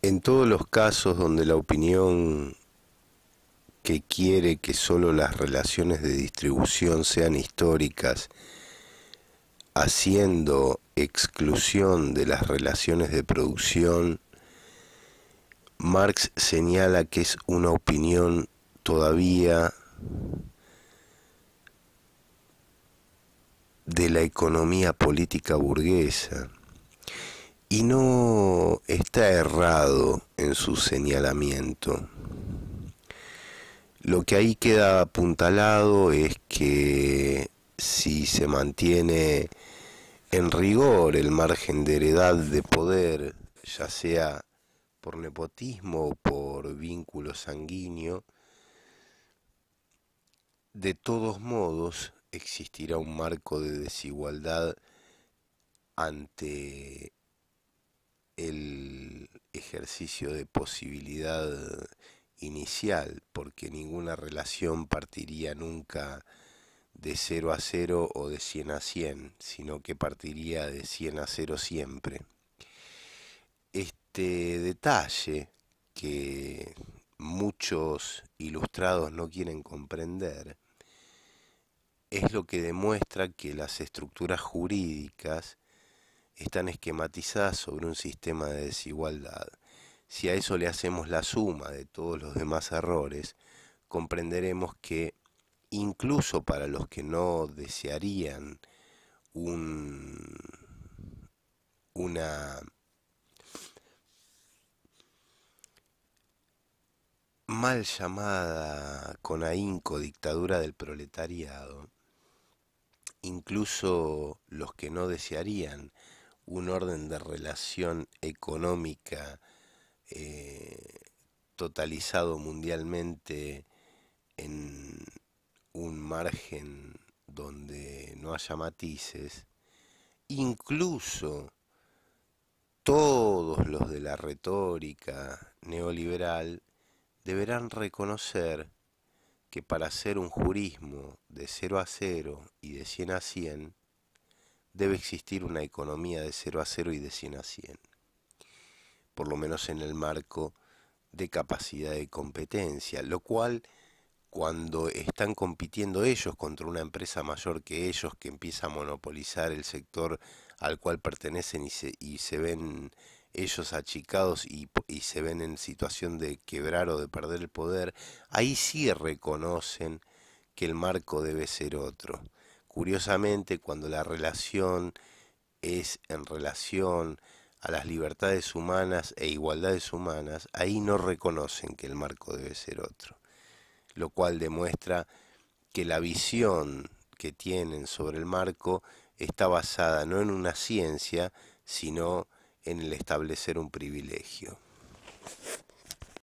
En todos los casos donde la opinión que quiere que solo las relaciones de distribución sean históricas, haciendo exclusión de las relaciones de producción, Marx señala que es una opinión todavía de la economía política burguesa y no está errado en su señalamiento. Lo que ahí queda apuntalado es que si se mantiene en rigor el margen de heredad de poder, ya sea por nepotismo o por vínculo sanguíneo, de todos modos existirá un marco de desigualdad ante el ejercicio de posibilidad inicial, porque ninguna relación partiría nunca de 0 a 0 o de 100 a 100, sino que partiría de 100 a 0 siempre. Este detalle que muchos ilustrados no quieren comprender es lo que demuestra que las estructuras jurídicas están esquematizadas sobre un sistema de desigualdad. Si a eso le hacemos la suma de todos los demás errores, comprenderemos que incluso para los que no desearían un, una mal llamada con ahínco dictadura del proletariado, incluso los que no desearían un orden de relación económica eh, totalizado mundialmente en un margen donde no haya matices, incluso todos los de la retórica neoliberal deberán reconocer que para hacer un jurismo de 0 a cero y de 100 a 100, debe existir una economía de cero a cero y de 100 a 100, por lo menos en el marco de capacidad de competencia, lo cual cuando están compitiendo ellos contra una empresa mayor que ellos que empieza a monopolizar el sector al cual pertenecen y se, y se ven ellos achicados y, se ven en situación de quebrar o de perder el poder, ahí sí reconocen que el marco debe ser otro. Curiosamente, cuando la relación es en relación a las libertades humanas e igualdades humanas, ahí no reconocen que el marco debe ser otro, lo cual demuestra que la visión que tienen sobre el marco está basada no en una ciencia, sino en el establecer un privilegio.